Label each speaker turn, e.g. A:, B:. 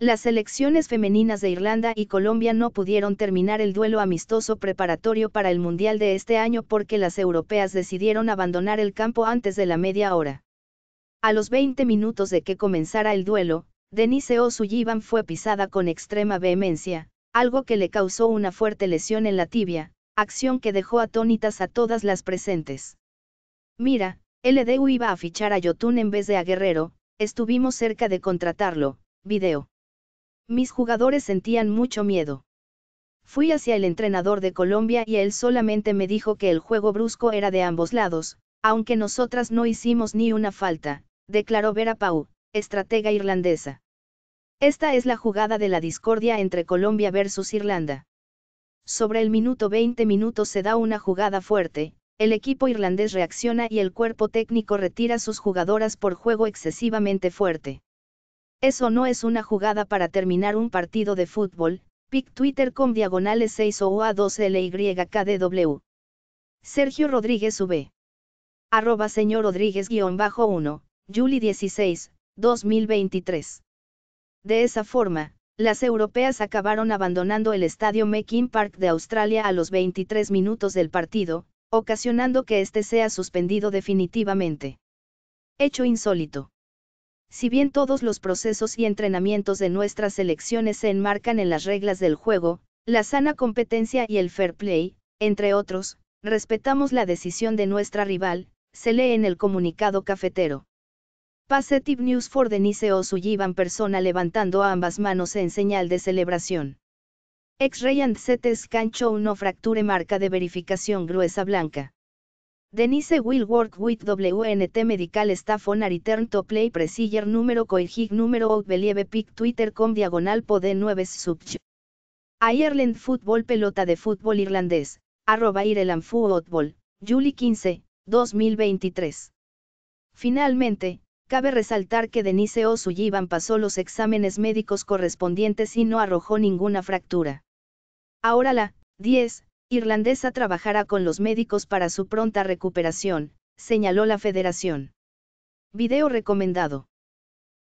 A: Las selecciones femeninas de Irlanda y Colombia no pudieron terminar el duelo amistoso preparatorio para el Mundial de este año porque las europeas decidieron abandonar el campo antes de la media hora. A los 20 minutos de que comenzara el duelo, Denise O'Sullivan fue pisada con extrema vehemencia, algo que le causó una fuerte lesión en la tibia, acción que dejó atónitas a todas las presentes. Mira, LDU iba a fichar a Yotun en vez de a Guerrero, estuvimos cerca de contratarlo, video. Mis jugadores sentían mucho miedo. Fui hacia el entrenador de Colombia y él solamente me dijo que el juego brusco era de ambos lados, aunque nosotras no hicimos ni una falta, declaró Vera Pau, estratega irlandesa. Esta es la jugada de la discordia entre Colombia versus Irlanda. Sobre el minuto 20 minutos se da una jugada fuerte, el equipo irlandés reacciona y el cuerpo técnico retira sus jugadoras por juego excesivamente fuerte. Eso no es una jugada para terminar un partido de fútbol, pic con diagonales 6 o oa 12 w. Sergio Rodríguez V. Arroba señor Rodríguez bajo 1, Juli 16, 2023. De esa forma, las europeas acabaron abandonando el estadio Mekin Park de Australia a los 23 minutos del partido, ocasionando que este sea suspendido definitivamente. Hecho insólito. Si bien todos los procesos y entrenamientos de nuestras selecciones se enmarcan en las reglas del juego, la sana competencia y el fair play, entre otros, respetamos la decisión de nuestra rival, se lee en el comunicado cafetero. Positive news for Denise Osuyivan persona levantando ambas manos en señal de celebración. X-Ray and CT Scan Show no fracture marca de verificación gruesa blanca. Denise will work with WNT medical staff on a return to play procedure número coigig número out believe TWITTER COM diagonal pode 9 subch. Ireland FOOTBALL Pelota de Fútbol Irlandés, arroba Ireland Football, July 15, 2023. Finalmente, cabe resaltar que Denise O'Sullivan pasó los exámenes médicos correspondientes y no arrojó ninguna fractura. Ahora la 10 irlandesa trabajará con los médicos para su pronta recuperación, señaló la federación. Video recomendado.